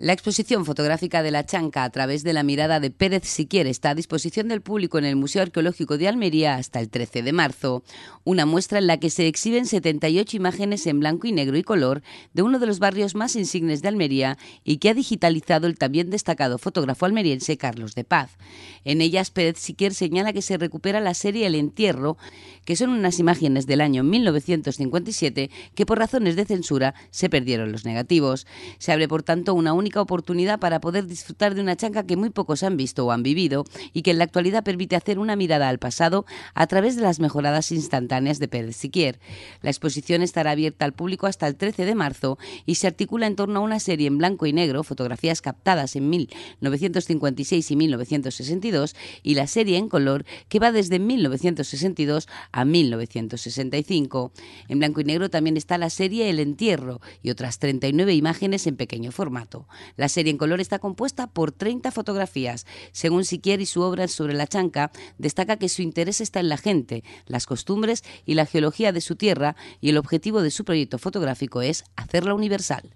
La exposición fotográfica de la chanca a través de la mirada de Pérez Siquier está a disposición del público en el Museo Arqueológico de Almería hasta el 13 de marzo. Una muestra en la que se exhiben 78 imágenes en blanco y negro y color de uno de los barrios más insignes de Almería y que ha digitalizado el también destacado fotógrafo almeriense Carlos de Paz. En ellas, Pérez Siquier señala que se recupera la serie El Entierro, que son unas imágenes del año 1957 que por razones de censura se perdieron los negativos. Se abre, por tanto, una única oportunidad para poder disfrutar de una chanca que muy pocos han visto o han vivido y que en la actualidad permite hacer una mirada al pasado a través de las mejoradas instantáneas de Pérez Siquier. La exposición estará abierta al público hasta el 13 de marzo y se articula en torno a una serie en blanco y negro, fotografías captadas en 1956 y 1962 y la serie en color que va desde 1962 a 1965. En blanco y negro también está la serie El entierro y otras 39 imágenes en pequeño formato. La serie en color está compuesta por 30 fotografías. Según Siquier y su obra sobre la chanca, destaca que su interés está en la gente, las costumbres y la geología de su tierra y el objetivo de su proyecto fotográfico es hacerla universal.